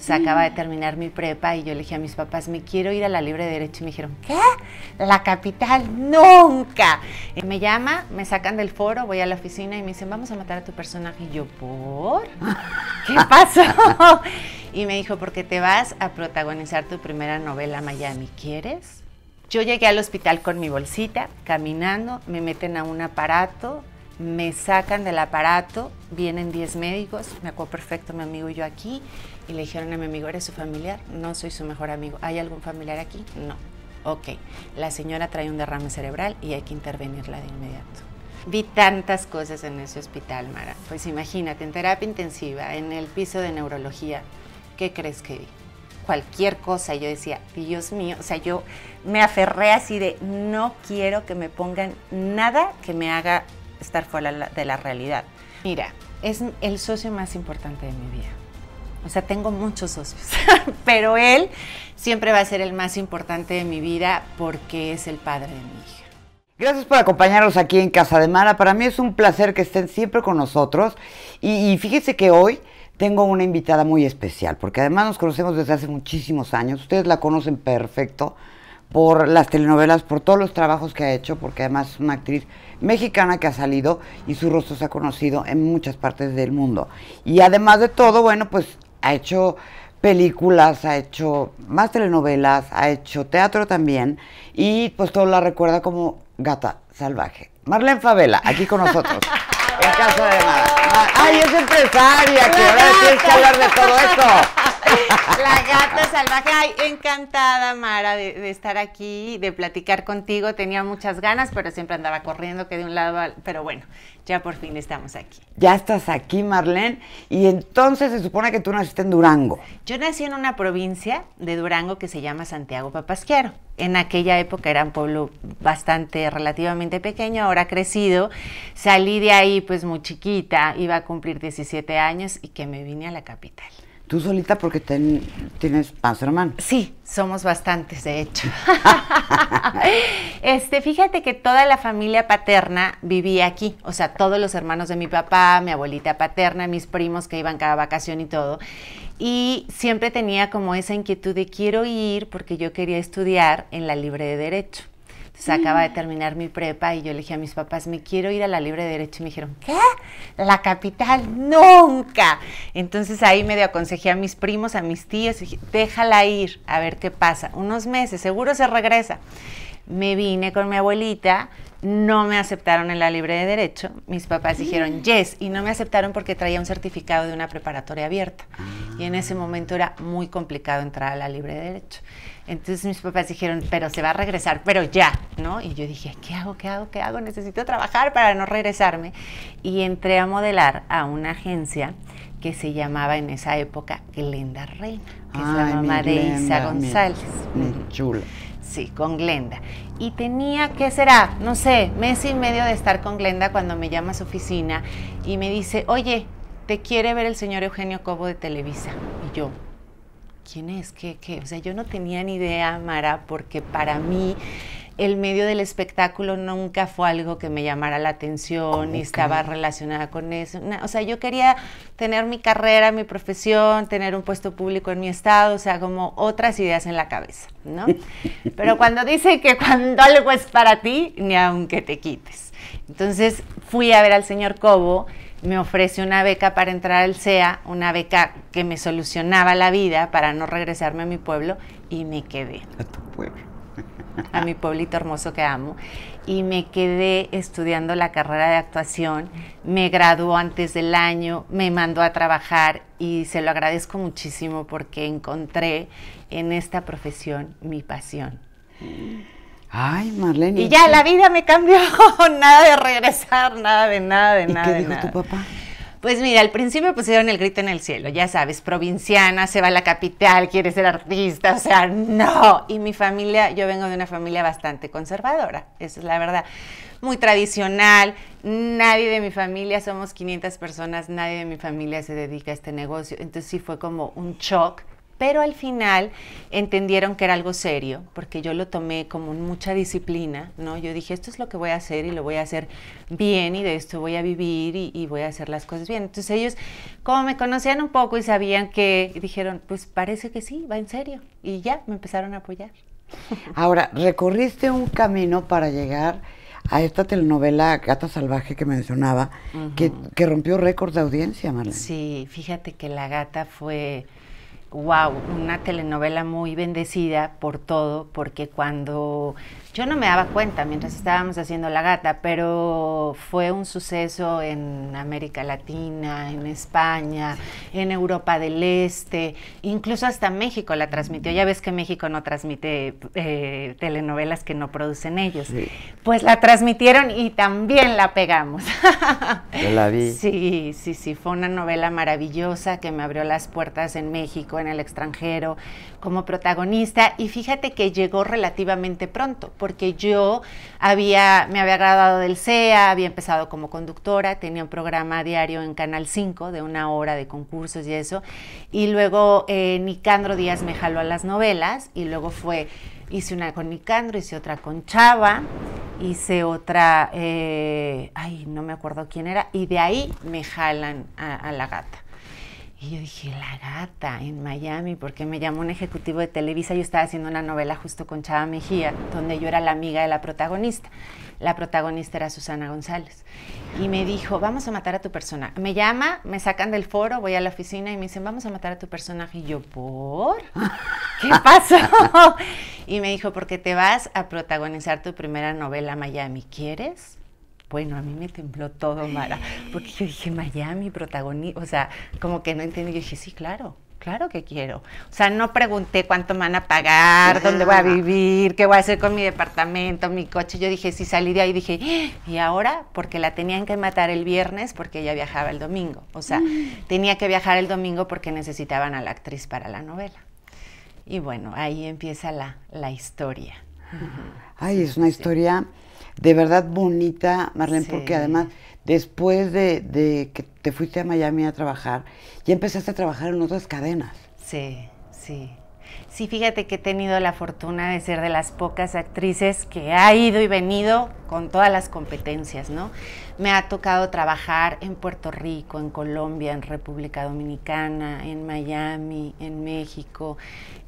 Se acaba de terminar mi prepa y yo le dije a mis papás, me quiero ir a la libre derecho. Y me dijeron, ¿qué? La capital nunca. me llama, me sacan del foro, voy a la oficina y me dicen, vamos a matar a tu personaje. Y yo, ¿por? ¿Qué pasó? y me dijo, porque te vas a protagonizar tu primera novela Miami. ¿Quieres? Yo llegué al hospital con mi bolsita, caminando, me meten a un aparato, me sacan del aparato, vienen 10 médicos, me acuerdo perfecto mi amigo y yo aquí, y le dijeron a mi amigo, ¿eres su familiar? No soy su mejor amigo. ¿Hay algún familiar aquí? No. Ok, la señora trae un derrame cerebral y hay que intervenirla de inmediato. Vi tantas cosas en ese hospital, Mara. Pues imagínate, en terapia intensiva, en el piso de neurología, ¿qué crees que vi? Cualquier cosa, yo decía, Dios mío, o sea, yo me aferré así de, no quiero que me pongan nada que me haga estar fuera de la realidad. Mira, es el socio más importante de mi vida. O sea, tengo muchos socios, pero él siempre va a ser el más importante de mi vida porque es el padre de mi hija. Gracias por acompañarnos aquí en Casa de Mara. Para mí es un placer que estén siempre con nosotros. Y, y fíjense que hoy tengo una invitada muy especial, porque además nos conocemos desde hace muchísimos años. Ustedes la conocen perfecto por las telenovelas, por todos los trabajos que ha hecho, porque además es una actriz mexicana que ha salido y su rostro se ha conocido en muchas partes del mundo. Y además de todo, bueno, pues ha hecho películas, ha hecho más telenovelas, ha hecho teatro también y pues todo la recuerda como gata salvaje. Marlene Favela, aquí con nosotros. en Casa de Mara. ¡Ay, es empresaria! Que ahora tienes que hablar de todo esto. La gata salvaje. Ay, encantada, Mara, de, estar aquí, de platicar contigo. Tenía muchas ganas, pero siempre andaba corriendo, que de un lado al... Pero bueno, ya por fin estamos aquí. Ya estás aquí, Marlene. Y entonces se supone que tú naciste en Durango. Yo nací en una provincia de Durango que se llama Santiago Papasquero, En aquella época era un pueblo bastante, relativamente pequeño, ahora ha crecido. Salí de ahí pues muy chiquita, iba a cumplir 17 años y que me vine a la capital. ¿Tú solita porque ten, tienes más hermanos? Sí, somos bastantes, de hecho. este, fíjate que toda la familia paterna vivía aquí, o sea, todos los hermanos de mi papá, mi abuelita paterna, mis primos que iban cada vacación y todo. Y siempre tenía como esa inquietud de quiero ir porque yo quería estudiar en la libre de derecho se acaba de terminar mi prepa y yo le dije a mis papás, me quiero ir a la libre de derecho. Y me dijeron, ¿qué? La capital, nunca. Entonces ahí medio aconsejé a mis primos, a mis tíos, déjala ir, a ver qué pasa. Unos meses, seguro se regresa me vine con mi abuelita, no me aceptaron en la libre de derecho, mis papás mm. dijeron yes y no me aceptaron porque traía un certificado de una preparatoria abierta ah. y en ese momento era muy complicado entrar a la libre de derecho. Entonces mis papás dijeron, pero se va a regresar, pero ya, ¿no? Y yo dije, ¿qué hago, qué hago, qué hago? Necesito trabajar para no regresarme. Y entré a modelar a una agencia que se llamaba en esa época Glenda Reina, que es la mamá de Isa González. Chula. Sí, con Glenda. Y tenía, ¿qué será? Ah, no sé, mes y medio de estar con Glenda cuando me llama a su oficina y me dice, oye, te quiere ver el señor Eugenio Cobo de Televisa. Y yo, ¿quién es? ¿Qué? ¿Qué? O sea, yo no tenía ni idea, Mara, porque para mí el medio del espectáculo nunca fue algo que me llamara la atención y estaba relacionada con eso. o sea, yo quería tener mi carrera, mi profesión, tener un puesto público en mi estado, o sea, como otras ideas en la cabeza, ¿no? Pero cuando dice que cuando algo es para ti, ni aunque te quites. Entonces fui a ver al señor Cobo, me ofrece una beca para entrar al SEA, una beca que me solucionaba la vida para no regresarme a mi pueblo y me quedé. A tu pueblo a mi pueblito hermoso que amo, y me quedé estudiando la carrera de actuación, me graduó antes del año, me mandó a trabajar y se lo agradezco muchísimo porque encontré en esta profesión mi pasión. Ay, Marlene. Y ya la vida me cambió, nada de regresar, nada de nada de ¿Y nada. ¿Qué dijo tu papá? Pues mira, al principio pusieron el grito en el cielo, ya sabes, provinciana, se va a la capital, quiere ser artista, o sea, no. Y mi familia, yo vengo de una familia bastante conservadora, esa es la verdad muy tradicional. Nadie de mi familia, somos 500 personas, nadie de mi familia se dedica a este negocio. Entonces sí fue como un shock pero al final entendieron que era algo serio, porque yo lo tomé como mucha disciplina, ¿no? Yo dije, esto es lo que voy a hacer y lo voy a hacer bien y de esto voy a vivir y, voy a hacer las cosas bien. Entonces ellos, como me conocían un poco y sabían que, dijeron, pues parece que sí, va en serio. Y ya, me empezaron a apoyar. Ahora, recorriste un camino para llegar a esta telenovela Gata Salvaje que mencionaba, que, que, rompió récord de audiencia, Marlene. Sí, fíjate que La Gata fue wow, una telenovela muy bendecida por todo, porque cuando yo no me daba cuenta mientras estábamos haciendo La Gata, pero fue un suceso en América Latina, en España, en Europa del Este, incluso hasta México la transmitió. Ya ves que México no transmite eh, telenovelas que no producen ellos. Pues la transmitieron y también la pegamos. Yo la vi. Sí, sí, sí, fue una novela maravillosa que me abrió las puertas en México, en el extranjero, como protagonista. Y fíjate que llegó relativamente pronto porque yo había, me había graduado del CEA, había empezado como conductora, tenía un programa diario en Canal 5 de una hora de concursos y eso, y luego eh, Nicandro Díaz me jaló a las novelas y luego fue, hice una con Nicandro, hice otra con Chava, hice otra, eh, ay, no me acuerdo quién era, y de ahí me jalan a la gata. Y yo dije, la gata, en Miami, porque me llamó un ejecutivo de Televisa. Yo estaba haciendo una novela justo con Chava Mejía, donde yo era la amiga de la protagonista. La protagonista era Susana González. Y me dijo, vamos a matar a tu personaje. Me llama, me sacan del foro, voy a la oficina y me dicen, vamos a matar a tu personaje. Y yo, ¿por? ¿Qué pasó? y me dijo, porque te vas a protagonizar tu primera novela Miami. ¿Quieres? Bueno, a mí me tembló todo, Mara, porque yo dije, Miami, protagonista, o sea, como que no entendí, yo dije, sí, claro, claro que quiero. O sea, no pregunté cuánto me van a pagar, dónde voy a vivir, qué voy a hacer con mi departamento, mi coche. Yo dije, sí, salí de ahí, dije, ¿y ahora? Porque la tenían que matar el viernes porque ella viajaba el domingo. O sea, mm. tenía que viajar el domingo porque necesitaban a la actriz para la novela. Y bueno, ahí empieza la, historia. Ay, es una historia de verdad bonita, Marlene, porque además después de, de, que te fuiste a Miami a trabajar, ya empezaste a trabajar en otras cadenas. Sí, sí. Sí, fíjate que he tenido la fortuna de ser de las pocas actrices que ha ido y venido con todas las competencias, ¿no? Me ha tocado trabajar en Puerto Rico, en Colombia, en República Dominicana, en Miami, en México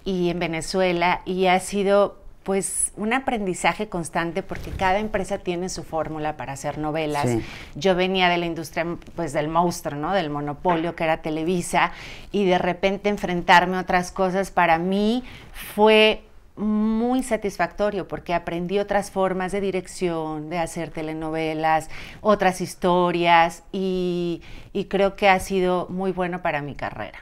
y en Venezuela y ha sido pues un aprendizaje constante porque cada empresa tiene su fórmula para hacer novelas. Yo venía de la industria pues del monstruo, ¿no? Del monopolio que era Televisa y de repente enfrentarme a otras cosas para mí fue muy satisfactorio porque aprendí otras formas de dirección, de hacer telenovelas, otras historias y creo que ha sido muy bueno para mi carrera.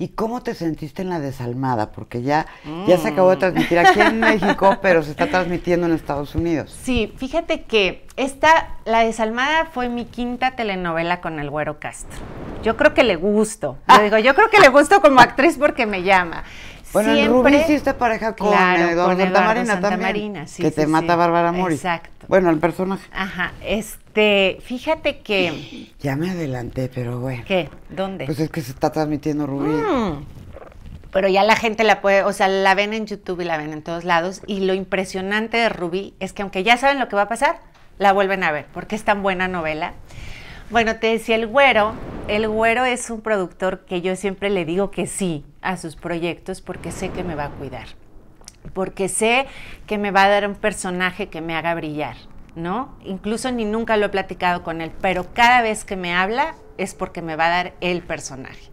¿Y cómo te sentiste en la desalmada? Porque ya, ya se acabó de mm. transmitir aquí en México, pero se está transmitiendo en Estados Unidos. Sí, fíjate que esta, La desalmada fue mi quinta telenovela con el Güero Castro. Yo creo que le gusto. Yo digo, yo creo que le gusto como actriz porque me llama. Siempre, hiciste pareja con claro, Eduardo, Santa Marina también. que te mata Bárbara Mori. Exacto. Bueno, el personaje. Ajá, es, este, este, fíjate que. Ya me adelanté, pero bueno. ¿Qué? ¿Dónde? Pues es que se está transmitiendo Rubí. Mm. Pero ya la gente la puede, o sea, la ven en YouTube y la ven en todos lados. Y lo impresionante de Rubí es que aunque ya saben lo que va a pasar, la vuelven a ver, porque es tan buena novela. Bueno, te decía el güero, el güero es un productor que yo siempre le digo que sí a sus proyectos porque sé que me va a cuidar, porque sé que me va a dar un personaje que me haga brillar, ¿no? Incluso ni nunca lo he platicado con él, pero cada vez que me habla es porque me va a dar el personaje.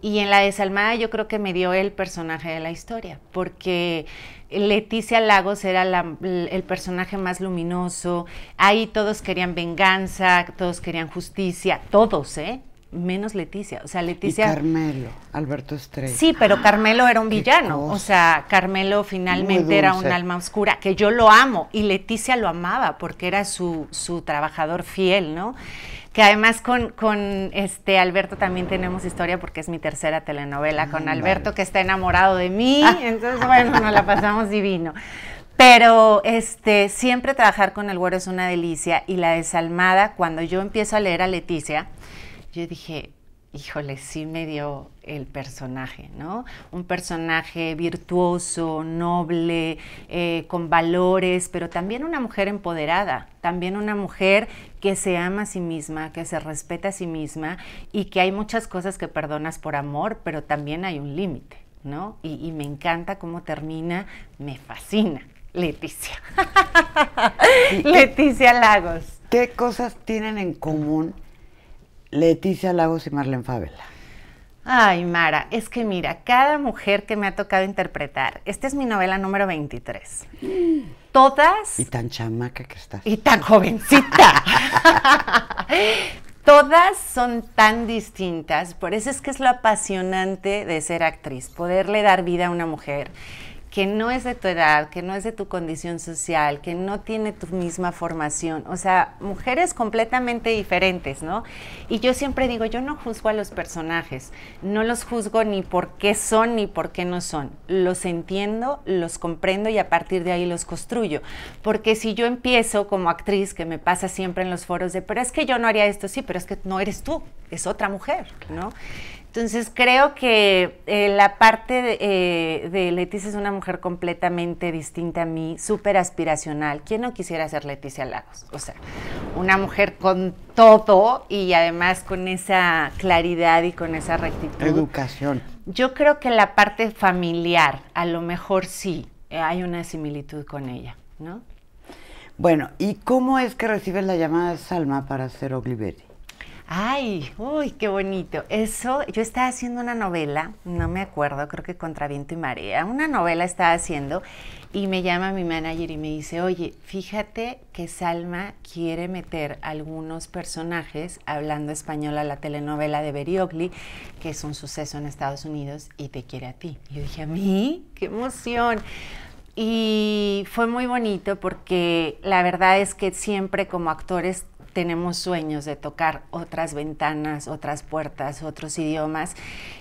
Y en La Desalmada yo creo que me dio el personaje de la historia, porque Leticia Lagos era el personaje más luminoso, ahí todos querían venganza, todos querían justicia, todos, ¿eh? menos Leticia. O sea, Leticia. Carmelo, Alberto Estrella. Sí, pero Carmelo era un villano. O sea, Carmelo finalmente era un alma oscura, que yo lo amo. Y Leticia lo amaba porque era su, trabajador fiel, ¿no? que además con, este Alberto también tenemos historia porque es mi tercera telenovela ah, con Alberto que está enamorado de mí, ah. entonces bueno, nos la pasamos divino. Pero este, siempre trabajar con el güero es una delicia y la desalmada, cuando yo empiezo a leer a Leticia, yo dije, híjole, sí me dio el personaje, ¿no? Un personaje virtuoso, noble, eh, con valores, pero también una mujer empoderada, también una mujer que se ama a sí misma, que se respeta a sí misma y que hay muchas cosas que perdonas por amor, pero también hay un límite, ¿no? Y, y me encanta cómo termina, me fascina. Leticia. Leticia Lagos. ¿Qué cosas tienen en común Leticia Lagos y Marlene Favela. Ay, Mara, es que mira, cada mujer que me ha tocado interpretar, esta es mi novela número 23. Todas. Y tan chamaca que estás. Y tan jovencita. Todas son tan distintas, por eso es que es lo apasionante de ser actriz, poderle dar vida a una mujer que no es de tu edad, que no es de tu condición social, que no tiene tu misma formación, o sea, mujeres completamente diferentes, ¿no? Y yo siempre digo, yo no juzgo a los personajes, no los juzgo ni por qué son ni por qué no son, los entiendo, los comprendo y a partir de ahí los construyo, porque si yo empiezo como actriz, que me pasa siempre en los foros de, pero es que yo no haría esto, sí, pero es que no eres tú, es otra mujer, ¿no? Entonces creo que eh, la parte eh, de, Leticia es una mujer completamente distinta a mí, súper aspiracional. ¿Quién no quisiera ser Leticia Lagos? O sea, una mujer con todo y además con esa claridad y con esa rectitud. Educación. Yo creo que la parte familiar, a lo mejor sí, eh, hay una similitud con ella, ¿no? Bueno, ¿y cómo es que recibes la llamada de Salma para ser Obliveri? Ay, uy, qué bonito. Eso, yo estaba haciendo una novela, no me acuerdo, creo que Contra y Marea, una novela estaba haciendo y me llama mi manager y me dice, oye, fíjate que Salma quiere meter algunos personajes hablando español a la telenovela de Beriogli, que es un suceso en Estados Unidos, y te quiere a ti. yo dije, ¿a mí? ¡Qué emoción! Y fue muy bonito porque la verdad es que siempre como actores tenemos sueños de tocar otras ventanas, otras puertas, otros idiomas.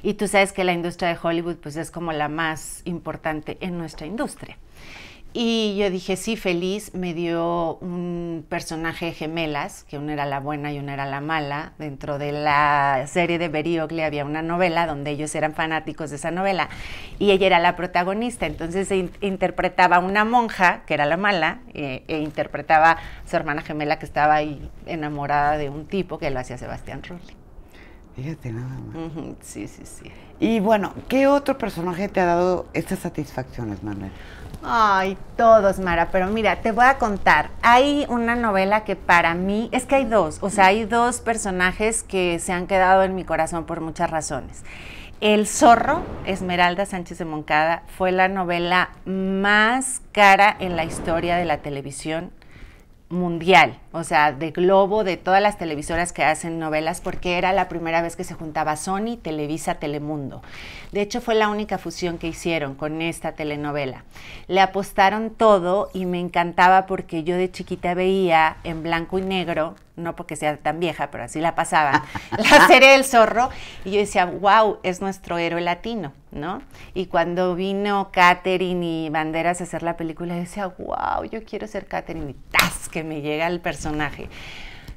Y tú sabes que la industria de Hollywood pues es como la más importante en nuestra industria. Y yo dije, sí, feliz, me dio un personaje gemelas, que una era la buena y una era la mala. Dentro de la serie de Beriocle había una novela donde ellos eran fanáticos de esa novela y ella era la protagonista. Entonces interpretaba interpretaba una monja, que era la mala, eh, e interpretaba a su hermana gemela que estaba ahí enamorada de un tipo que lo hacía Sebastián Rulli. Fíjate nada más. Sí, sí, sí. Y bueno, ¿qué otro personaje te ha dado estas satisfacciones, Manuel? Ay, todos, Mara, pero mira, te voy a contar. Hay una novela que para mí, es que hay dos, o sea, hay dos personajes que se han quedado en mi corazón por muchas razones. El zorro, Esmeralda Sánchez de Moncada, fue la novela más cara en la historia de la televisión mundial, o sea, de Globo, de todas las televisoras que hacen novelas, porque era la primera vez que se juntaba Sony, Televisa, Telemundo. De hecho, fue la única fusión que hicieron con esta telenovela. Le apostaron todo y me encantaba porque yo de chiquita veía en blanco y negro no porque sea tan vieja, pero así la pasaba, la serie el zorro, y yo decía, wow, es nuestro héroe latino, ¿no? Y cuando vino Katherine y Banderas a hacer la película, decía, wow, yo quiero ser Katherine, y ¡tas! que me llega el personaje.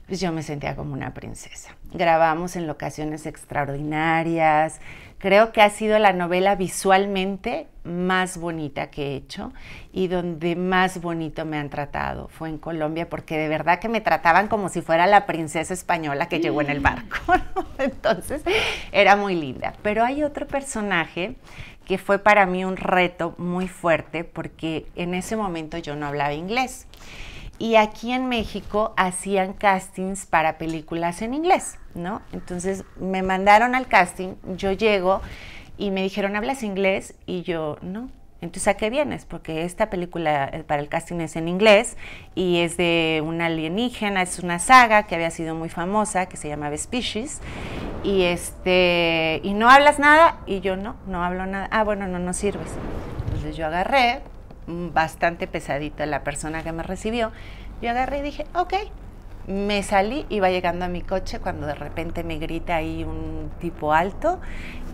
Pues yo me sentía como una princesa. Grabamos en locaciones extraordinarias, Creo que ha sido la novela visualmente más bonita que he hecho y donde más bonito me han tratado fue en Colombia, porque de verdad que me trataban como si fuera la princesa española que llegó en el mm. barco. Entonces era muy linda. Pero hay otro personaje que fue para mí un reto muy fuerte porque en ese momento yo no hablaba inglés. Y aquí en México hacían castings para películas en inglés, ¿no? Entonces me mandaron al casting, yo llego y me dijeron, ¿hablas inglés? Y yo, no. Entonces, ¿a qué vienes? Porque esta película eh, para el casting es en inglés y es de un alienígena, es una saga que había sido muy famosa, que se llamaba Species. Y, este, y no hablas nada y yo no, no hablo nada. Ah, bueno, no, no sirves. Entonces yo agarré, Mm, bastante pesadita la persona que me recibió. Yo agarré y dije, ok, me salí, iba llegando a mi coche cuando de repente me grita ahí un tipo alto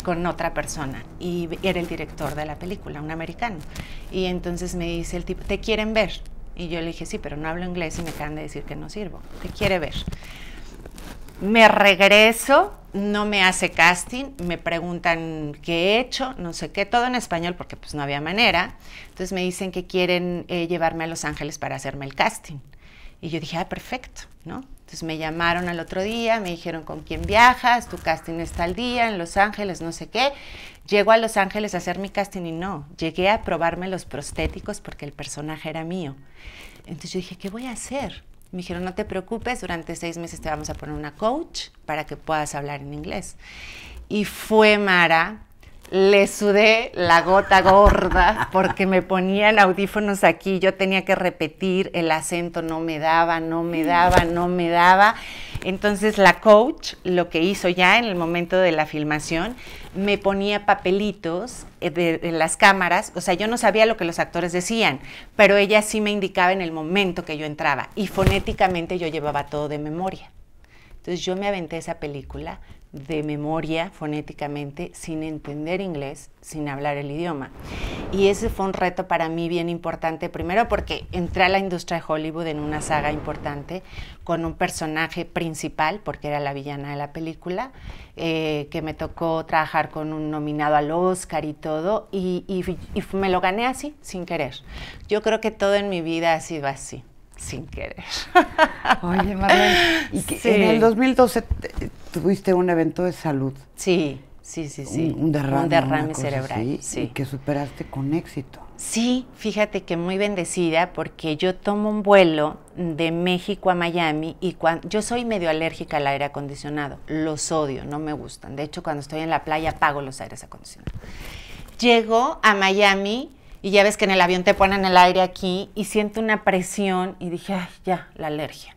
con otra persona y era el director de la película, un americano. Y entonces me dice el tipo, ¿te quieren ver? Y yo le dije, sí, pero no hablo inglés y me acaban de decir que no sirvo. ¿Te quiere ver? Me regreso, no me hace casting, me preguntan qué he hecho, no sé qué, todo en español porque pues no había manera. Entonces me dicen que quieren eh, llevarme a Los Ángeles para hacerme el casting. Y yo dije, ah, perfecto, ¿no? Entonces me llamaron al otro día, me dijeron con quién viajas, tu casting está al día en Los Ángeles, no sé qué. Llego a Los Ángeles a hacer mi casting y no, llegué a probarme los prostéticos porque el personaje era mío. Entonces yo dije, ¿qué voy a hacer? Me dijeron, no te preocupes, durante seis meses te vamos a poner una coach para que puedas hablar en inglés. Y fue Mara, le sudé la gota gorda porque me ponían audífonos aquí, yo tenía que repetir, el acento no me daba, no me daba, no me daba. Entonces la coach lo que hizo ya en el momento de la filmación me ponía papelitos eh, de, las cámaras, o sea, yo no sabía lo que los actores decían, pero ella sí me indicaba en el momento que yo entraba y fonéticamente yo llevaba todo de memoria. Entonces yo me aventé esa película de memoria fonéticamente sin entender inglés, sin hablar el idioma. Y ese fue un reto para mí bien importante, primero porque entré a la industria de Hollywood en una saga importante con un personaje principal, porque era la villana de la película, eh, que me tocó trabajar con un nominado al Oscar y todo, y me lo gané así, sin querer. Yo creo que todo en mi vida ha sido así sin querer. Oye, madre. en el 2012 tuviste un evento de salud. Sí, sí, sí, sí. Un, derrame. Un derrame cerebral. sí. Y que superaste con éxito. Sí, fíjate que muy bendecida porque yo tomo un vuelo de México a Miami y cuando, yo soy medio alérgica al aire acondicionado, los odio, no me gustan. De hecho, cuando estoy en la playa pago los aires acondicionados. Llego a Miami y ya ves que en el avión te ponen el aire aquí y siento una presión y dije, ya, la alergia.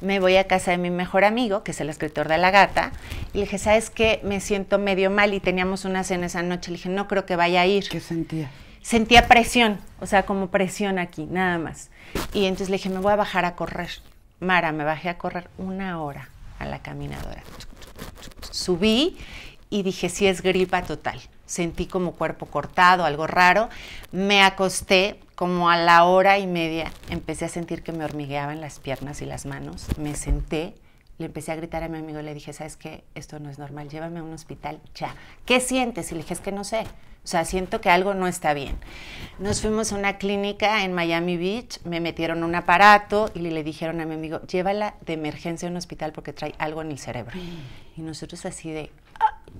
Me voy a casa de mi mejor amigo, que es el escritor de La Gata, y le dije, ¿sabes qué? Me siento medio mal y teníamos una cena esa noche. Le dije, no creo que vaya a ir. ¿Qué sentía? Sentía presión, o sea, como presión aquí, nada más. Y entonces le dije, me voy a bajar a correr. Mara, me bajé a correr una hora a la caminadora. Subí y dije, sí es gripa total sentí como cuerpo cortado, algo raro. Me acosté como a la hora y media, empecé a sentir que me hormigueaban las piernas y las manos. Me senté, le empecé a gritar a mi amigo le dije, ¿sabes qué? Esto no es normal, llévame a un hospital ya. ¿Qué sientes? Y le dije, es que no sé. O sea, siento que algo no está bien. Nos fuimos a una clínica en Miami Beach, me metieron un aparato y le, le dijeron a mi amigo, llévala de emergencia a un hospital porque trae algo en el cerebro. Mm. Y nosotros así de,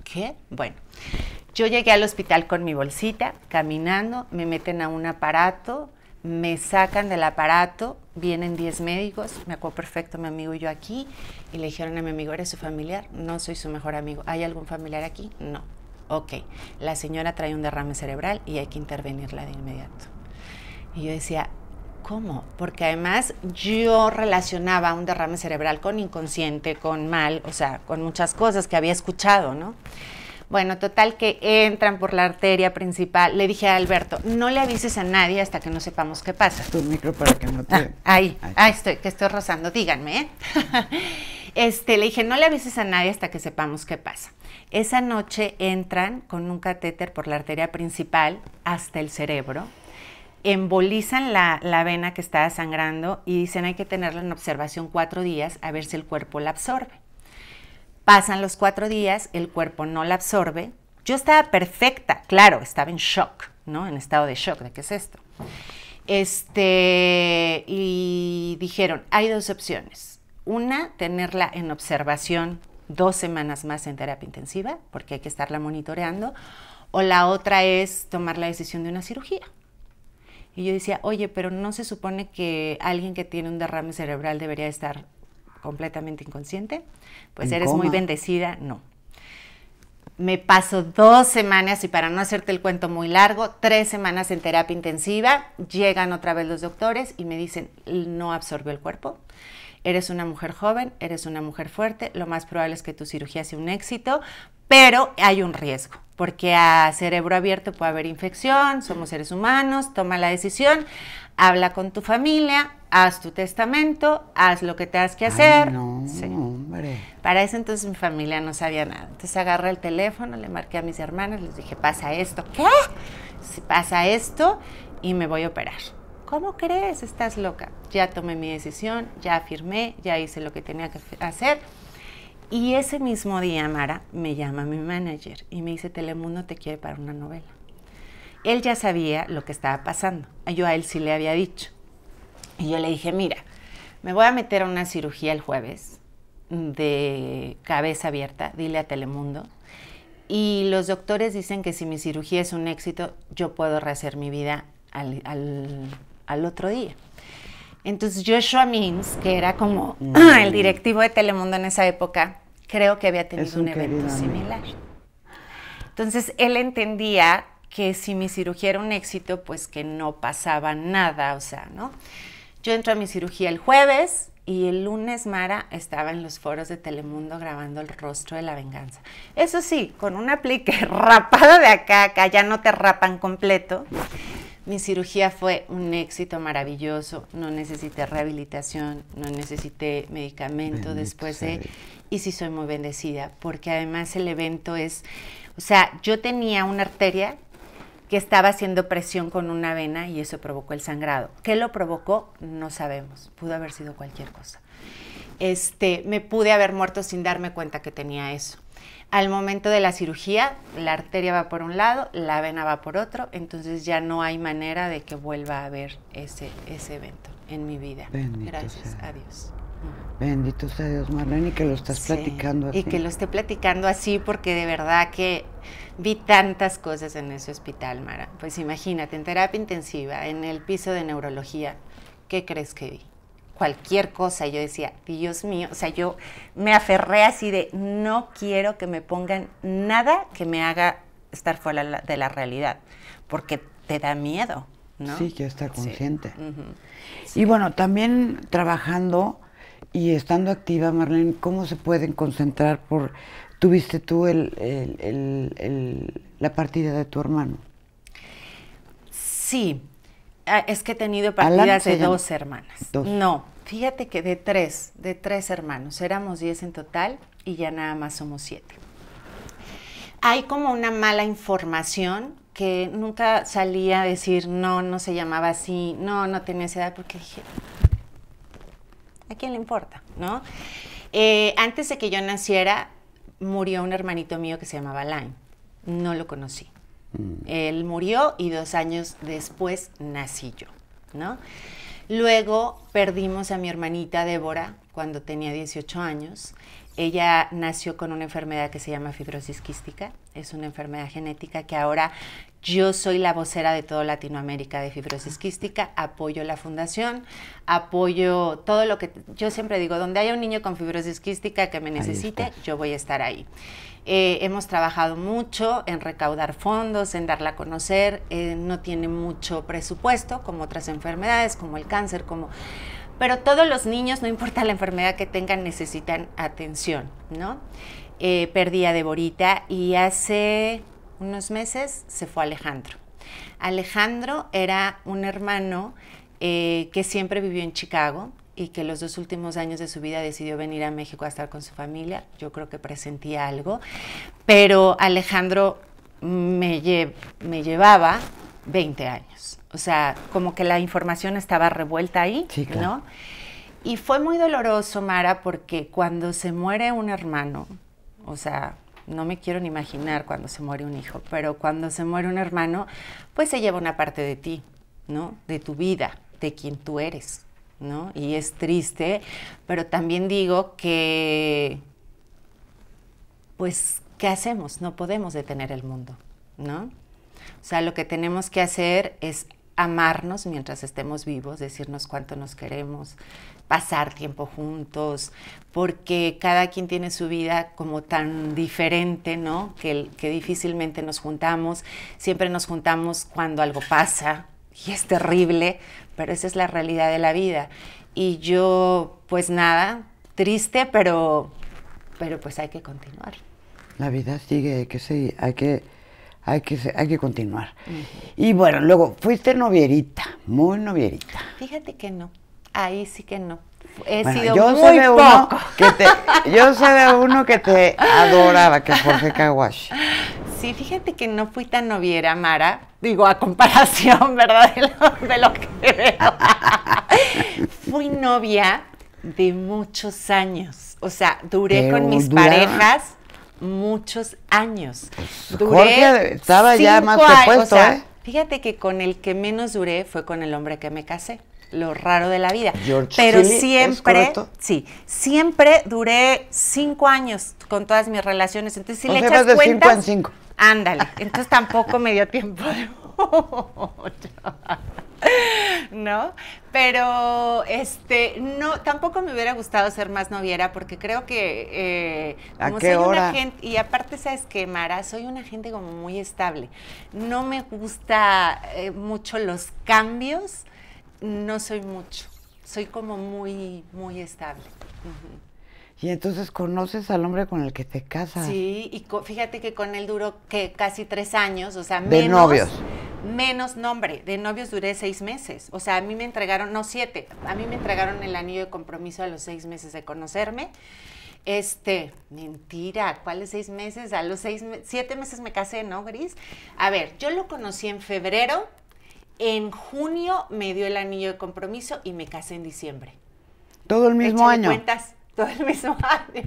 ¿Qué? Bueno, yo llegué al hospital con mi bolsita, caminando, me meten a un aparato, me sacan del aparato, vienen 10 médicos, me acuerdo perfecto mi amigo y yo aquí, y le dijeron a mi amigo, ¿eres su familiar? No soy su mejor amigo. ¿Hay algún familiar aquí? No. Ok, la señora trae un derrame cerebral y hay que intervenirla de inmediato. Y yo decía, ¿Cómo? Porque además yo relacionaba un derrame cerebral con inconsciente, con mal, o sea, con muchas cosas que había escuchado, ¿no? Bueno, total que entran por la arteria principal. Le dije a Alberto, no le avises a nadie hasta que no sepamos qué pasa. Tu micro para que no te... Ah, ahí, ahí, estoy, que estoy rozando, díganme. ¿eh? este, le dije, no le avises a nadie hasta que sepamos qué pasa. Esa noche entran con un catéter por la arteria principal hasta el cerebro embolizan la, la, vena que estaba sangrando y dicen hay que tenerla en observación cuatro días a ver si el cuerpo la absorbe. Pasan los cuatro días, el cuerpo no la absorbe. Yo estaba perfecta, claro, estaba en shock, ¿no? En estado de shock, ¿de qué es esto? Este, y dijeron, hay dos opciones. Una, tenerla en observación dos semanas más en terapia intensiva, porque hay que estarla monitoreando. O la otra es tomar la decisión de una cirugía. Y yo decía, oye, pero no se supone que alguien que tiene un derrame cerebral debería estar completamente inconsciente. Pues eres muy bendecida, no. Me paso dos semanas, y para no hacerte el cuento muy largo, tres semanas en terapia intensiva, llegan otra vez los doctores y me dicen, no absorbió el cuerpo, eres una mujer joven, eres una mujer fuerte, lo más probable es que tu cirugía sea un éxito, pero hay un riesgo porque a cerebro abierto puede haber infección, somos seres humanos, toma la decisión, habla con tu familia, haz tu testamento, haz lo que te has que hacer. no, hombre. Para eso entonces mi familia no sabía nada. Entonces agarré el teléfono, le marqué a mis hermanas, les dije, pasa esto, ¿qué? Si pasa esto y me voy a operar. ¿Cómo crees? Estás loca. Ya tomé mi decisión, ya firmé, ya hice lo que tenía que hacer y ese mismo día, Mara, me llama mi manager y me dice, Telemundo te quiere para una novela. Él ya sabía lo que estaba pasando. Yo a él sí le había dicho. Y yo le dije, mira, me voy a meter a una cirugía el jueves de cabeza abierta, dile a Telemundo. Y los doctores dicen que si mi cirugía es un éxito, yo puedo rehacer mi vida al, al otro día. Entonces Joshua Means, que era como el directivo de Telemundo en esa época, creo que había tenido un, evento similar. Entonces él entendía que si mi cirugía era un éxito, pues que no pasaba nada, o sea, ¿no? Yo entro a mi cirugía el jueves y el lunes Mara estaba en los foros de Telemundo grabando el rostro de la venganza. Eso sí, con un aplique rapado de acá, acá ya no te rapan completo. Mi cirugía fue un éxito maravilloso, no necesité rehabilitación, no necesité medicamento después de... Y sí soy muy bendecida, porque además el evento es... O sea, yo tenía una arteria que estaba haciendo presión con una vena y eso provocó el sangrado. ¿Qué lo provocó? No sabemos. Pudo haber sido cualquier cosa. Este, me pude haber muerto sin darme cuenta que tenía eso. Al momento de la cirugía, la arteria va por un lado, la vena va por otro, entonces ya no hay manera de que vuelva a haber ese, ese evento en mi vida. Gracias a Dios. Bendito sea Dios, Marlene, y que lo estás platicando así. Y que lo esté platicando así porque de verdad que vi tantas cosas en ese hospital, Mara. Pues imagínate, en terapia intensiva, en el piso de neurología, ¿qué crees que vi? cualquier cosa. Yo decía, Dios mío, o sea, yo me aferré así de, no quiero que me pongan nada que me haga estar fuera de la realidad, porque te da miedo, ¿no? Sí, ya estar consciente. Y bueno, también trabajando y estando activa, Marlene, ¿cómo se pueden concentrar por... ¿Tuviste tú el, el, el, la partida de tu hermano? Sí, ah, es que he tenido partidas de dos hermanas. No, Fíjate que de tres, de tres hermanos, éramos diez en total y ya nada más somos siete. Hay como una mala información que nunca salía a decir, no, no se llamaba así, no, no tenía esa edad, porque dije, ¿a quién le importa? ¿No? Eh, antes de que yo naciera, murió un hermanito mío que se llamaba Line. No lo conocí. Mm. Él murió y dos años después nací yo, ¿no? Luego perdimos a mi hermanita Débora cuando tenía 18 años. Ella nació con una enfermedad que se llama fibrosis quística. Es una enfermedad genética que ahora yo soy la vocera de toda Latinoamérica de fibrosis quística, apoyo la fundación, apoyo todo lo que yo siempre digo, donde haya un niño con fibrosis quística que me necesite, yo voy a estar ahí. Eh, hemos trabajado mucho en recaudar fondos, en darla a conocer. Eh, no tiene mucho presupuesto, como otras enfermedades, como el cáncer, como... Pero todos los niños, no importa la enfermedad que tengan, necesitan atención, ¿no? Eh, perdí a Deborita y hace unos meses se fue Alejandro. Alejandro era un hermano que siempre vivió en Chicago, y que los dos últimos años de su vida decidió venir a México a estar con su familia. Yo creo que presentía algo, pero Alejandro me, me llevaba 20 años. O sea, como que la información estaba revuelta ahí, ¿no? Y fue muy doloroso, Mara, porque cuando se muere un hermano, o sea, no me quiero ni imaginar cuando se muere un hijo, pero cuando se muere un hermano, pues se lleva una parte de ti, ¿no? De tu vida, de quien tú eres, y es triste, pero también digo que, pues, ¿qué hacemos? No podemos detener el mundo, ¿no? O sea, lo que tenemos que hacer es amarnos mientras estemos vivos, decirnos cuánto nos queremos, pasar tiempo juntos, porque cada quien tiene su vida como tan diferente, ¿no? Que, que difícilmente nos juntamos, siempre nos juntamos cuando algo pasa y es terrible, pero esa es la realidad de la vida. Y yo, pues nada, triste, pero, pero pues hay que continuar. La vida sigue, hay que seguir, hay que, hay que, hay que continuar. Y bueno, luego fuiste novierita, muy novierita. Fíjate que no, ahí sí que no. He sido yo muy poco. Uno que te, yo sé de uno que te adoraba, que Jorge Kawashi. sí, fíjate que no fui tan noviera, Mara. Digo, a comparación, ¿verdad? De lo, que veo. fui novia de muchos años. O sea, duré con mis parejas muchos años. Pues, duré estaba ya más que ¿eh? Fíjate que con el que menos duré fue con el hombre que me casé. Lo raro de la vida. George Pero siempre, sí, siempre duré cinco años con todas mis relaciones. Entonces, si le sea, echas de cinco en cinco. Ándale, entonces tampoco me dio tiempo. ¿No? Pero este, no, tampoco me hubiera gustado ser más noviera, porque creo que eh, soy una gente, y aparte sabes que Mara, soy una gente como muy estable. No me gusta eh, mucho los cambios, no soy mucho. Soy como muy, muy estable. Y entonces conoces al hombre con el que te casas. Sí, y fíjate que con él duró que casi tres años, o sea, menos. novios. Menos nombre, de novios duré seis meses. O sea, a mí me entregaron, no siete, a mí me entregaron el anillo de compromiso a los seis meses de conocerme. Este, mentira, ¿cuáles seis meses? A los seis, siete meses me casé, ¿no, Gris? A ver, yo lo conocí en febrero, en junio me dio el anillo de compromiso y me casé en diciembre. Todo el mismo año. Cuentas, Todo el mismo año.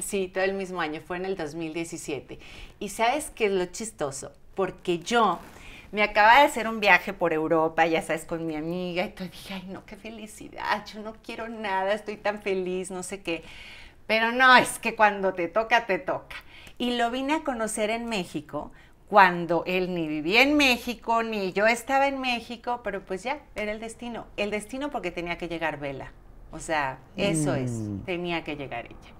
sí, todo el mismo año, fue en el 2017. Y sabes qué es lo chistoso, porque yo me acababa de hacer un viaje por Europa, ya sabes, con mi amiga, y todo, dije, ay, no, qué felicidad, yo no quiero nada, estoy tan feliz, no sé qué. Pero no, es que cuando te toca, te toca. Y lo vine a conocer en México cuando él ni vivía en México, ni yo estaba en México, pero pues ya, era el destino. El destino porque tenía que llegar Vela. O sea, eso es, mm. tenía que llegar ella.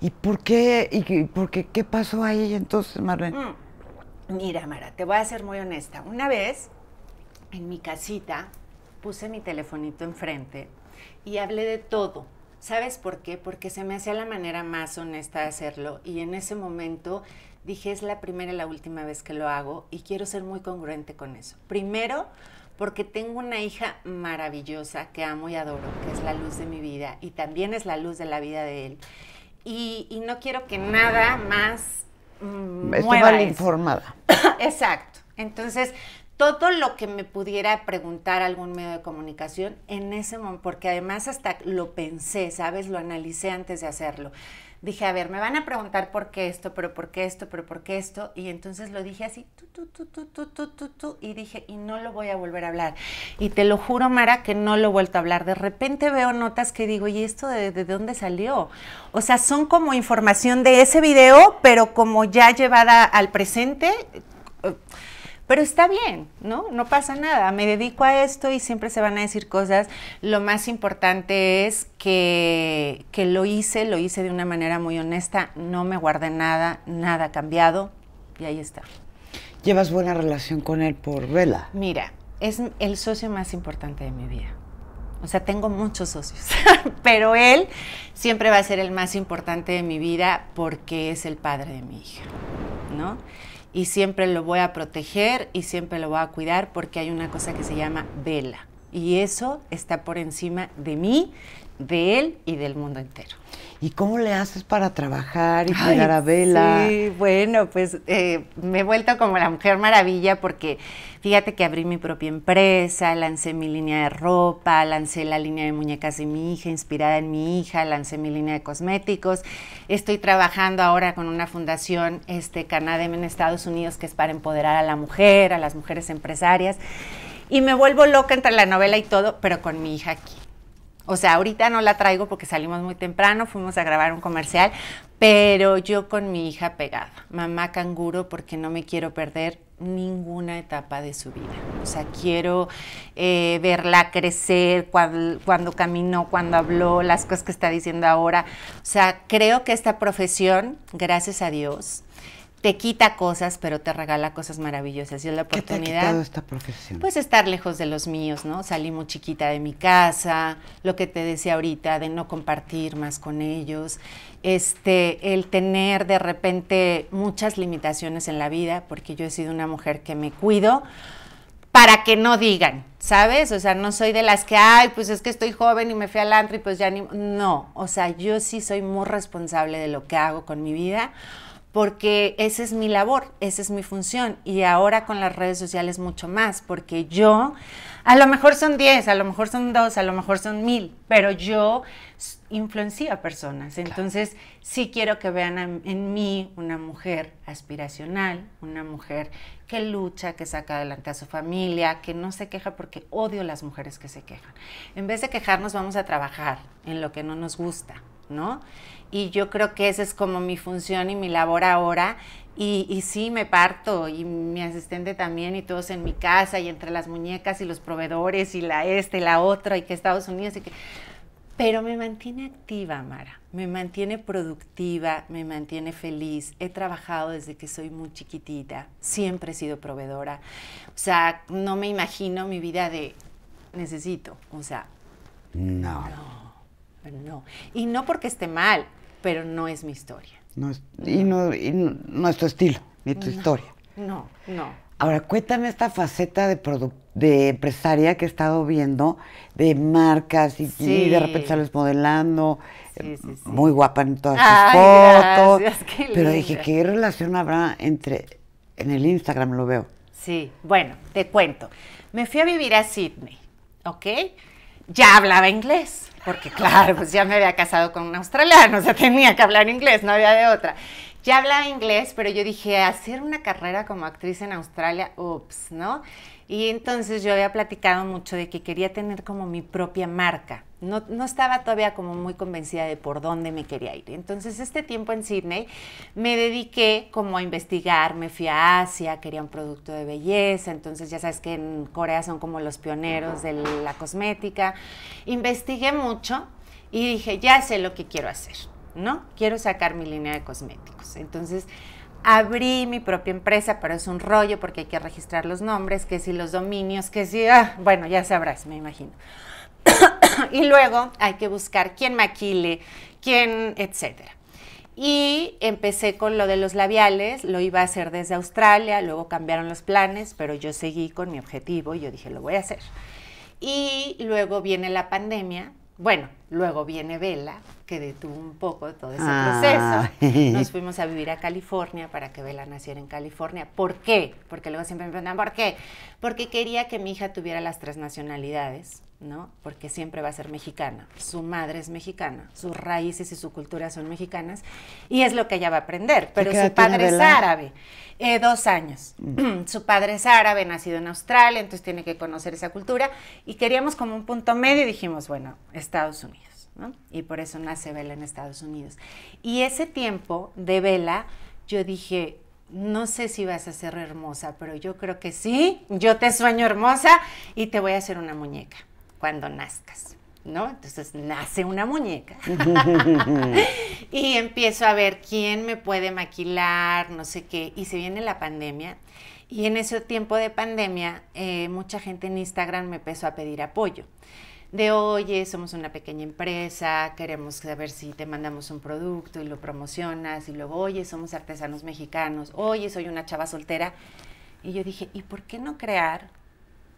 ¿Y por qué? ¿Y por qué, qué pasó ahí entonces, Marlene? Mm. Mira, Mara, te voy a ser muy honesta. Una vez, en mi casita, puse mi telefonito enfrente y hablé de todo. ¿Sabes por qué? Porque se me hacía la manera más honesta de hacerlo y en ese momento dije es la primera y la última vez que lo hago y quiero ser muy congruente con eso. Primero, porque tengo una hija maravillosa que amo y adoro, que es la luz de mi vida y también es la luz de la vida de él. Y, no quiero que nada más... Mm, mueva Estoy mal informada. Exacto. Entonces, todo lo que me pudiera preguntar algún medio de comunicación en ese momento, porque además hasta lo pensé, ¿sabes? Lo analicé antes de hacerlo dije, a ver, me van a preguntar por qué esto, pero por qué esto, pero por qué esto. Y entonces lo dije así, tú, tú, tú, tú, tú, tú, tú, tú, y dije, y no lo voy a volver a hablar. Y te lo juro, Mara, que no lo he vuelto a hablar. De repente veo notas que digo, ¿y esto de, de dónde salió? O sea, son como información de ese video, pero como ya llevada al presente. Eh, pero está bien, ¿no? No pasa nada. Me dedico a esto y siempre se van a decir cosas. Lo más importante es que, lo hice, lo hice de una manera muy honesta. No me guardé nada, nada cambiado. Y ahí está. ¿Llevas buena relación con él por vela? Mira, es el socio más importante de mi vida. O sea, tengo muchos socios, pero él siempre va a ser el más importante de mi vida porque es el padre de mi hija, ¿no? y siempre lo voy a proteger y siempre lo voy a cuidar porque hay una cosa que se llama vela. Y eso está por encima de mí, de él y del mundo entero. ¿Y cómo le haces para trabajar y pagar a vela? Sí, bueno, pues eh, me he vuelto como la mujer maravilla porque fíjate que abrí mi propia empresa, lancé mi línea de ropa, lancé la línea de muñecas de mi hija, inspirada en mi hija, lancé mi línea de cosméticos. Estoy trabajando ahora con una fundación este, Canadem en Estados Unidos que es para empoderar a la mujer, a las mujeres empresarias. Y me vuelvo loca entre la novela y todo, pero con mi hija aquí. O sea, ahorita no la traigo porque salimos muy temprano, fuimos a grabar un comercial, pero yo con mi hija pegada, mamá canguro, porque no me quiero perder ninguna etapa de su vida. O sea, quiero eh, verla crecer, cuando, cuando caminó, cuando habló, las cosas que está diciendo ahora. O sea, creo que esta profesión, gracias a Dios, te quita cosas, pero te regala cosas maravillosas. Y es la oportunidad. ¿Qué esta profesión? Pues estar lejos de los míos, ¿no? Salí muy chiquita de mi casa, lo que te decía ahorita, de no compartir más con ellos. Este, el tener de repente muchas limitaciones en la vida, porque yo he sido una mujer que me cuido para que no digan, ¿sabes? O sea, no soy de las que, ay, pues es que estoy joven y me fui al antro y pues ya ni... No, o sea, yo sí soy muy responsable de lo que hago con mi vida porque esa es mi labor, esa es mi función. Y ahora con las redes sociales mucho más, porque yo, a lo mejor son 10, a lo mejor son 2, a lo mejor son 1000, pero yo influencio a personas. Entonces, sí quiero que vean en mí una mujer aspiracional, una mujer que lucha, que saca adelante a su familia, que no se queja porque odio las mujeres que se quejan. En vez de quejarnos, vamos a trabajar en lo que no nos gusta ¿no? Y yo creo que esa es como mi función y mi labor ahora. Y, sí, me parto, y mi asistente también, y todos en mi casa, y entre las muñecas y los proveedores, y la este, y la otra, y que Estados Unidos, y que... Pero me mantiene activa, Mara, me mantiene productiva, me mantiene feliz. He trabajado desde que soy muy chiquitita, siempre he sido proveedora. O sea, no me imagino mi vida de necesito, o sea... no. No. Y no porque esté mal, pero no es mi historia. No es, y, no, no, es tu estilo, ni tu historia. No, no. Ahora, cuéntame esta faceta de, de empresaria que he estado viendo, de marcas y, de repente sales modelando, eh, muy guapa en todas sus fotos. pero dije, ¿qué relación habrá entre, en el Instagram lo veo? Sí, bueno, te cuento. Me fui a vivir a Sydney, ¿ok? ya hablaba inglés, porque claro, pues ya me había casado con un australiano, o sea, tenía que hablar inglés, no había de otra. Ya hablaba inglés, pero yo dije, hacer una carrera como actriz en Australia, ups, ¿no? Y entonces yo había platicado mucho de que quería tener como mi propia marca. No, estaba todavía como muy convencida de por dónde me quería ir. Entonces, este tiempo en Sydney me dediqué como a investigar, me fui a Asia, quería un producto de belleza, entonces ya sabes que en Corea son como los pioneros de la cosmética. Investigué mucho y dije, ya sé lo que quiero hacer, ¿no? Quiero sacar mi línea de cosméticos. Entonces, abrí mi propia empresa, pero es un rollo porque hay que registrar los nombres, que si los dominios, que si, ah, bueno, ya sabrás, me imagino. y luego hay que buscar quién maquile, quién, etcétera. Y empecé con lo de los labiales, lo iba a hacer desde Australia, luego cambiaron los planes, pero yo seguí con mi objetivo y yo dije, lo voy a hacer. Y luego viene la pandemia, bueno, luego viene Vela, que detuvo un poco todo ese proceso. Nos fuimos a vivir a California para que Vela naciera en California. ¿Por qué? Porque luego siempre me preguntan, ¿por qué? Porque quería que mi hija tuviera las tres nacionalidades ¿no? Porque siempre va a ser mexicana. Su madre es mexicana, sus raíces y su cultura son mexicanas y es lo que ella va a aprender. Pero su padre es árabe, eh, dos años. Mm. su padre es árabe, nacido en Australia, entonces tiene que conocer esa cultura y queríamos como un punto medio y dijimos, bueno, Estados Unidos. Y por eso nace Bella en Estados Unidos. Y ese tiempo de Bella yo dije, no sé si vas a ser hermosa, pero yo creo que sí, yo te sueño hermosa y te voy a hacer una muñeca cuando nazcas. ¿No? Entonces nace una muñeca y empiezo a ver quién me puede maquilar, no sé qué, y se viene la pandemia y en ese tiempo de pandemia, eh, mucha gente en Instagram me empezó a pedir apoyo. De oye, somos una pequeña empresa, queremos saber si te mandamos un producto y lo promocionas. Y luego, oye, somos artesanos mexicanos, oye, soy una chava soltera. Y yo dije, ¿y por qué no crear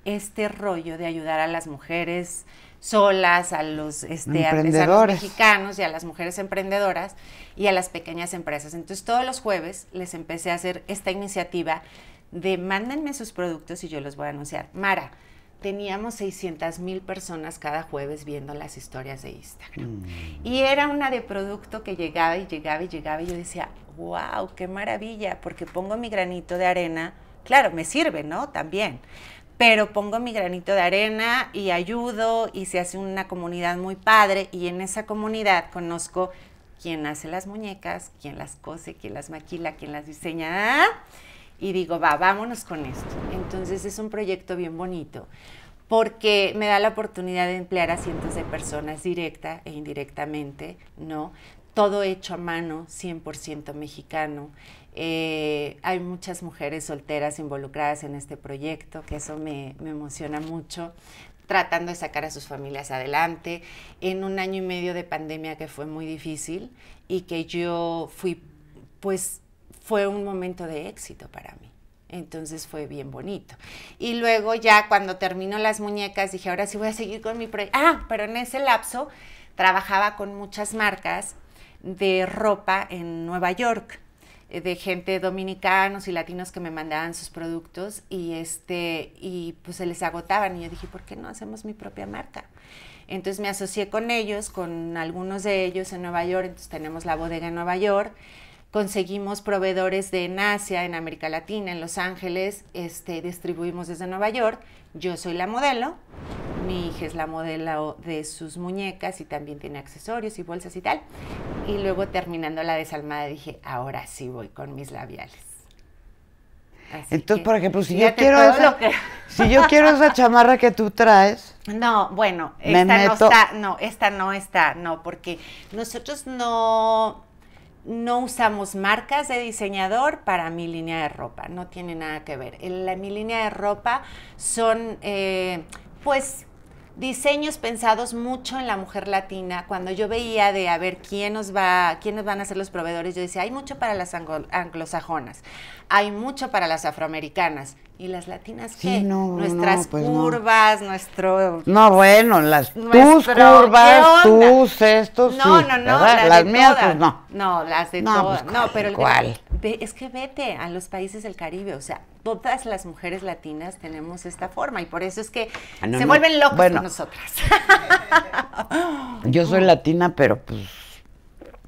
este rollo de ayudar a las mujeres solas, a los este, mexicanos y a las mujeres emprendedoras y a las pequeñas empresas. Entonces todos los jueves les empecé a hacer esta iniciativa de mándenme sus productos y yo los voy a anunciar. Mara, teníamos 600 mil personas cada jueves viendo las historias de Instagram. Mm. Y era una de producto que llegaba y llegaba y llegaba y yo decía, wow, qué maravilla, porque pongo mi granito de arena. Claro, me sirve, ¿no? También pero pongo mi granito de arena y ayudo y se hace una comunidad muy padre y en esa comunidad conozco quién hace las muñecas, quién las cose, quién las maquila, quién las diseña y digo, va, vámonos con esto. Entonces es un proyecto bien bonito porque me da la oportunidad de emplear a cientos de personas directa e indirectamente, ¿no? Todo hecho a mano, 100% mexicano. Eh, hay muchas mujeres solteras involucradas en este proyecto, que eso me, me emociona mucho tratando de sacar a sus familias adelante, en un año y medio de pandemia que fue muy difícil y que yo fui, pues fue un momento de éxito para mí. Entonces fue bien bonito. Y luego ya cuando terminó las muñecas dije, ahora sí voy a seguir con mi proyecto. Ah, pero en ese lapso trabajaba con muchas marcas de ropa en Nueva York eh, de gente dominicanos y latinos que me mandaban sus productos y este y pues se les agotaban y yo dije, ¿por qué no hacemos mi propia marca? Entonces me asocié con ellos, con algunos de ellos en Nueva York, entonces tenemos la bodega en Nueva York, conseguimos proveedores de en Asia, en América Latina, en Los Ángeles, este distribuimos desde Nueva York, yo soy la modelo, mi hija es la modelo de sus muñecas y también tiene accesorios y bolsas y tal. Y luego terminando la desalmada dije, ahora sí voy con mis labiales. Entonces, por ejemplo, si yo quiero esa, si yo quiero esa chamarra que tú traes, no, bueno, esta no está, no, esta no está, no, porque nosotros no no usamos marcas de diseñador para mi línea de ropa, no tiene nada que ver. mi línea de ropa son, eh, pues, diseños pensados mucho en la mujer latina. Cuando yo veía de a ver quién quiénes van a ser los proveedores, yo decía, hay mucho para las anglosajonas, hay mucho para las afroamericanas. ¿Y las latinas qué? Nuestras pues curvas, nuestro... No, bueno, las tus curvas, tus estos, No, no, no, las, las mías pues no. No, las de todas. Pues, pero es que vete a los países del Caribe, o sea, todas las mujeres latinas tenemos esta forma y por eso es que ah, se vuelven locas con nosotras. yo soy latina, pero pues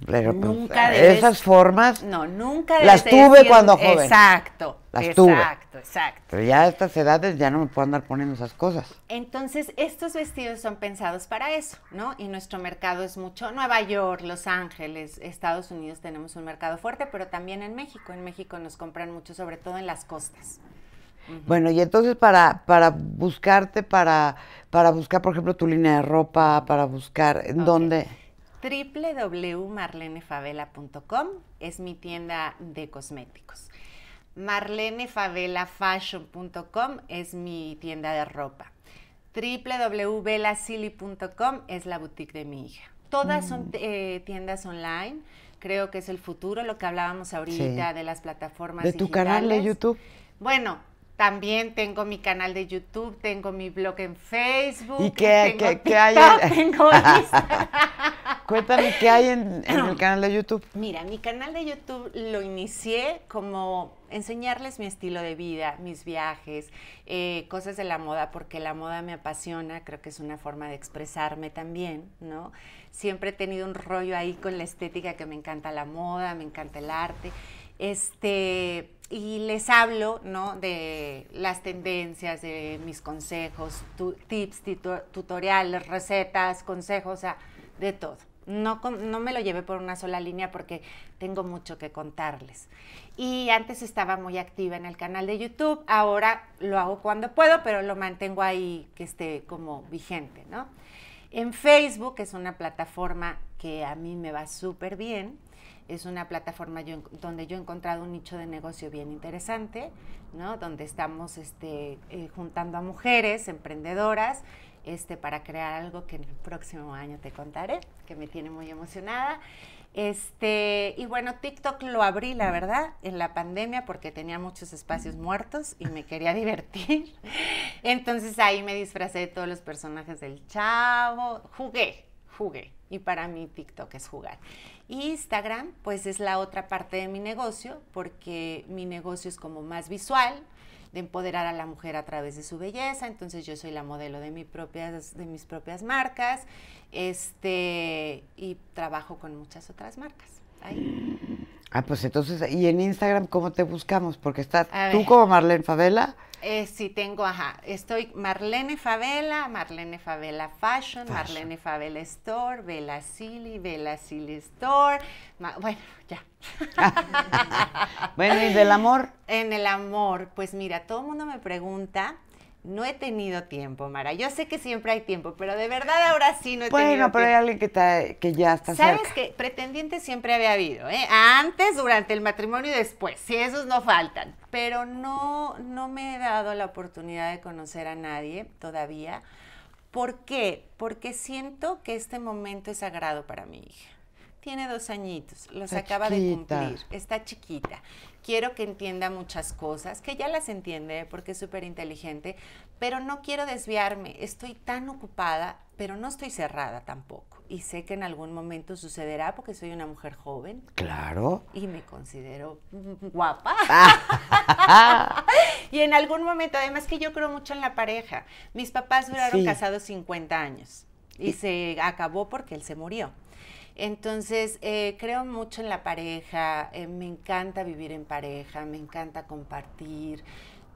pues, nunca esas formas. No, nunca Las tuve cuando joven. Exacto. Las tuve. Exacto, exacto. Pero ya a estas edades ya no me puedo andar poniendo esas cosas. Entonces, estos vestidos son pensados para eso, ¿no? Y nuestro mercado es mucho. Nueva York, Los Ángeles, Estados Unidos tenemos un mercado fuerte, pero también en México. En México nos compran mucho, sobre todo en las costas. Bueno, y entonces para, para buscarte, para, para buscar, por ejemplo, tu línea de ropa, para buscar, ¿en dónde? www.marlenefavela.com es mi tienda de cosméticos. marlenefavelafashion.com es mi tienda de ropa. www.velasili.com es la boutique de mi hija. Todas son mm. eh, tiendas online. Creo que es el futuro, lo que hablábamos ahorita de las plataformas. De tu canal de YouTube. Bueno, también tengo mi canal de YouTube, tengo mi blog en Facebook. ¿Y qué, tengo hay? Tengo Cuéntame qué hay en, el canal de YouTube. Mira, mi canal de YouTube lo inicié como enseñarles mi estilo de vida, mis viajes, eh, cosas de la moda, porque la moda me apasiona, creo que es una forma de expresarme también, ¿no? Siempre he tenido un rollo ahí con la estética que me encanta la moda, me encanta el arte. Este, y les hablo ¿no? de las tendencias, de mis consejos, tips, tutoriales, recetas, consejos, o sea, de todo. No, me lo llevé por una sola línea porque tengo mucho que contarles. Y antes estaba muy activa en el canal de YouTube, ahora lo hago cuando puedo, pero lo mantengo ahí que esté como vigente, ¿no? En Facebook, es una plataforma que a mí me va súper bien, es una plataforma donde yo he encontrado un nicho de negocio bien interesante, ¿no? Donde estamos este, eh, juntando a mujeres emprendedoras este, para crear algo que en el próximo año te contaré, que me tiene muy emocionada. Este, y bueno, TikTok lo abrí, la verdad, en la pandemia porque tenía muchos espacios muertos y me quería divertir. Entonces ahí me disfracé de todos los personajes del chavo, jugué, jugué. Y para mí TikTok es jugar. Instagram, pues es la otra parte de mi negocio, porque mi negocio es como más visual, de empoderar a la mujer a través de su belleza, entonces yo soy la modelo de, mi propias, de mis propias marcas este, y trabajo con muchas otras marcas. Ah, pues entonces, ¿y en Instagram cómo te buscamos? Porque estás tú como Marlene Favela. Eh, sí, tengo, ajá, estoy Marlene Favela, Marlene Favela Fashion, Marlene Favela Store, Vela Silly, Vela Silly Store, bueno, ya. bueno, ¿y del amor? En el amor, pues mira, todo el mundo me pregunta no he tenido tiempo, Mara. Yo sé que siempre hay tiempo, pero de verdad ahora sí no he tenido tiempo. Bueno, pero hay alguien que, está, ya está ¿Sabes que pretendientes siempre había habido, ¿eh? Antes, durante el matrimonio y después. Sí, esos no faltan. Pero no, no me he dado la oportunidad de conocer a nadie todavía. ¿Por qué? Porque siento que este momento es sagrado para mi hija tiene dos añitos, los acaba de cumplir, está chiquita quiero que entienda muchas cosas, que ya las entiende porque es súper inteligente, pero no quiero desviarme, estoy tan ocupada, pero no estoy cerrada tampoco. Y sé que en algún momento sucederá porque soy una mujer joven. Claro. Y me considero guapa. y en algún momento, además que yo creo mucho en la pareja. Mis papás duraron casados 50 años y se acabó porque él se murió. Entonces, eh, creo mucho en la pareja, eh, me encanta vivir en pareja, me encanta compartir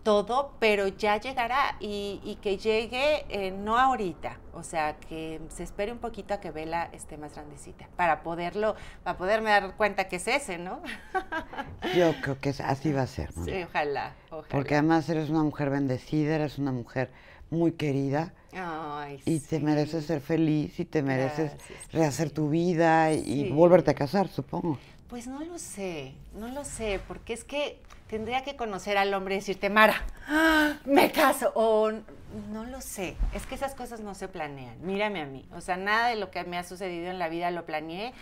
todo, pero ya llegará y, que llegue eh, no ahorita, o sea, que se espere un poquito a que Vela esté más grandecita para poderlo, para poderme dar cuenta que es ese, ¿no? Yo creo que así va a ser. ¿no? Sí, ojalá, ojalá. Porque además eres una mujer bendecida, eres una mujer muy querida. y te mereces ser feliz y te mereces rehacer tu vida y volverte a casar, supongo. Pues no lo sé, no lo sé, porque es que tendría que conocer al hombre y decirte, Mara, me caso, o no lo sé, es que esas cosas no se planean, mírame a mí, o sea, nada de lo que me ha sucedido en la vida lo planeé,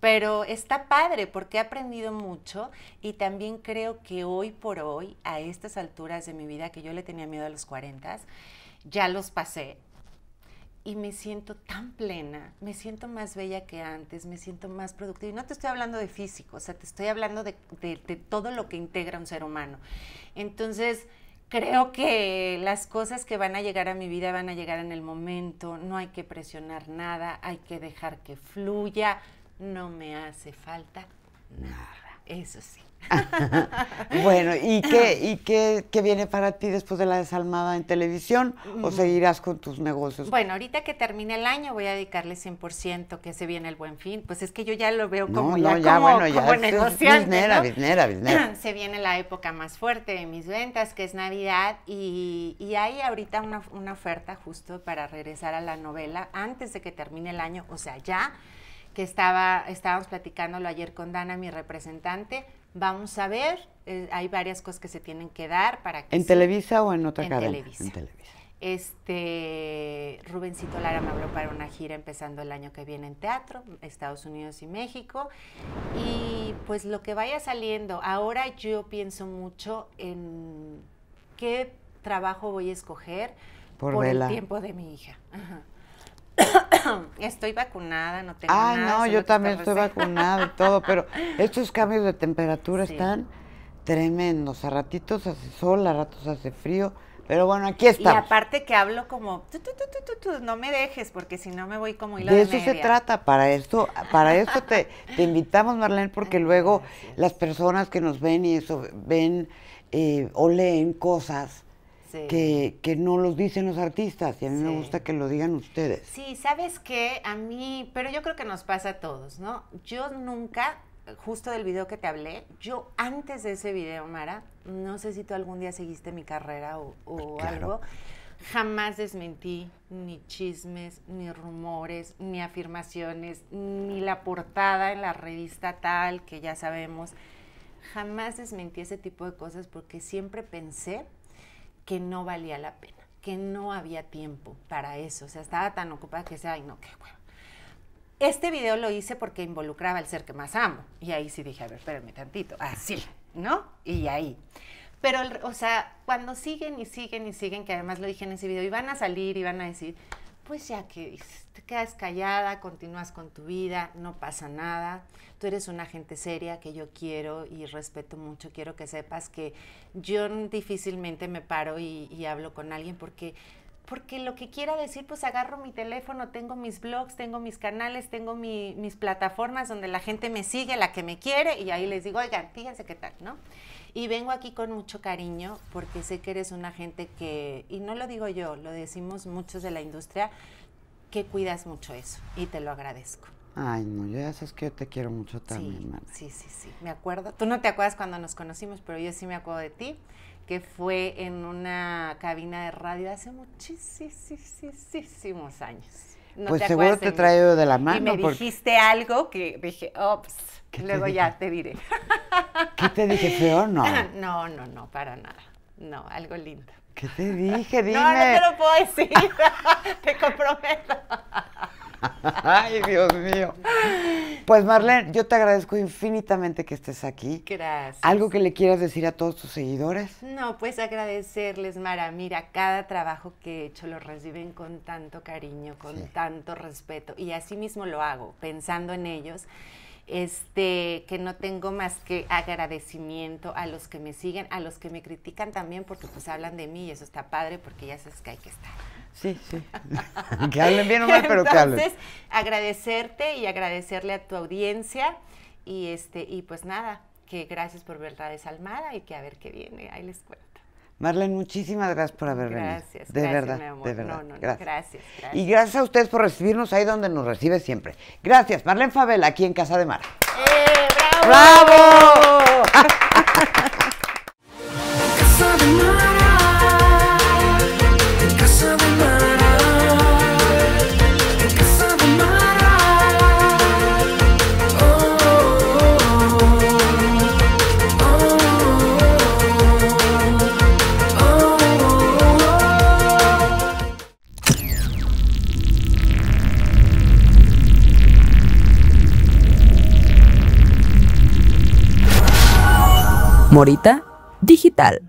pero está padre porque he aprendido mucho y también creo que hoy por hoy, a estas alturas de mi vida, que yo le tenía miedo a los 40, ya los pasé y me siento tan plena, me siento más bella que antes, me siento más productiva. Y no te estoy hablando de físico, o sea, te estoy hablando de, de todo lo que integra un ser humano. Entonces, creo que las cosas que van a llegar a mi vida van a llegar en el momento, no hay que presionar nada, hay que dejar que fluya, no me hace falta nada, eso sí. bueno, ¿y, qué, y qué, qué, viene para ti después de la desalmada en televisión? ¿O seguirás con tus negocios? Bueno, ahorita que termine el año voy a dedicarle 100%, que se viene el buen fin. Pues es que yo ya lo veo como, ya, como, bueno, como es, ¿no? Se viene la época más fuerte de mis ventas, que es Navidad, y, y hay ahorita una, una oferta justo para regresar a la novela antes de que termine el año, o sea, ya que estaba, estábamos platicándolo ayer con Dana, mi representante, Vamos a ver, eh, hay varias cosas que se tienen que dar para que... ¿En Televisa o en otra en cadena? En Televisa. Este, Rubencito Lara me habló para una gira empezando el año que viene en teatro, Estados Unidos y México. Y pues lo que vaya saliendo, ahora yo pienso mucho en qué trabajo voy a escoger por, el tiempo de mi hija. Ajá. estoy vacunada, no tengo ah, nada. Ah, no, yo también estoy ¿eh? vacunada y todo, pero estos cambios de temperatura están tremendos. A ratitos hace sol, a ratos hace frío. Pero bueno, aquí está. Y aparte que hablo como, tú, tú, tú, no me dejes, porque si no me voy como hilo de De eso se trata, para esto, para esto te, te, invitamos, Marlene, porque luego las personas que nos ven y eso, ven eh, o leen cosas que, no los dicen los artistas y a mí me gusta que lo digan ustedes. Sí, sabes que a mí, pero yo creo que nos pasa a todos, ¿no? Yo nunca, justo del video que te hablé, yo antes de ese video, Mara, no sé si tú algún día seguiste mi carrera o, pues algo jamás desmentí ni chismes, ni rumores, ni afirmaciones, ni la portada en la revista tal, que ya sabemos. Jamás desmentí ese tipo de cosas porque siempre pensé que no valía la pena, que no había tiempo para eso. O sea, estaba tan ocupada que decía, ay, no, qué bueno. Este video lo hice porque involucraba al ser que más amo. Y ahí sí dije, a ver, espérame tantito. Así, ¿no? Y ahí. Pero, o sea, cuando siguen y siguen y siguen, que además lo dije en ese video, y van a salir y van a decir, pues ya que te quedas callada, continúas con tu vida, no pasa nada. Tú eres una gente seria que yo quiero y respeto mucho. Quiero que sepas que yo difícilmente me paro y, hablo con alguien porque porque lo que quiera decir, pues agarro mi teléfono, tengo mis blogs, tengo mis canales, tengo mis plataformas donde la gente me sigue, la que me quiere, y ahí les digo, oigan, fíjense qué tal, ¿no? Y vengo aquí con mucho cariño porque sé que eres una gente que, y no lo digo yo, lo decimos muchos de la industria, que cuidas mucho eso y te lo agradezco. Ay, no, ya sabes que yo te quiero mucho también, sí, Sí, sí, sí, me acuerdo. Tú no te acuerdas cuando nos conocimos, pero yo sí me acuerdo de ti, que fue en una cabina de radio hace muchísimos años pues seguro te traigo de la mano. Y me dijiste algo que dije, ops, luego ya te diré. ¿Qué te dije feo no? No, no, no, para nada. No, algo lindo. ¿Qué te dije? Dime. No, no te lo puedo decir. te comprometo. Ay, Dios mío. Pues Marlene, yo te agradezco infinitamente que estés aquí. Gracias. ¿Algo que le quieras decir a todos tus seguidores? No, pues agradecerles, Mara. Mira, cada trabajo que he hecho lo reciben con tanto cariño, con tanto respeto. Y así mismo lo hago, pensando en ellos este, que no tengo más que agradecimiento a los que me siguen, a los que me critican también, porque pues hablan de mí y eso está padre, porque ya sabes que hay que estar. Sí, sí. que hablen bien o mal, pero que hablen. agradecerte y agradecerle a tu audiencia y, este, y pues nada, que gracias por ver la desalmada y que a ver qué viene, ahí les cuento. Marlene, muchísimas gracias por haber venido. De verdad, de verdad. No, no, gracias. Y gracias a ustedes por recibirnos ahí donde nos recibe siempre. Gracias, Marlene Favela, aquí en Casa de Mar. Eh, ¡Bravo! Morita Digital.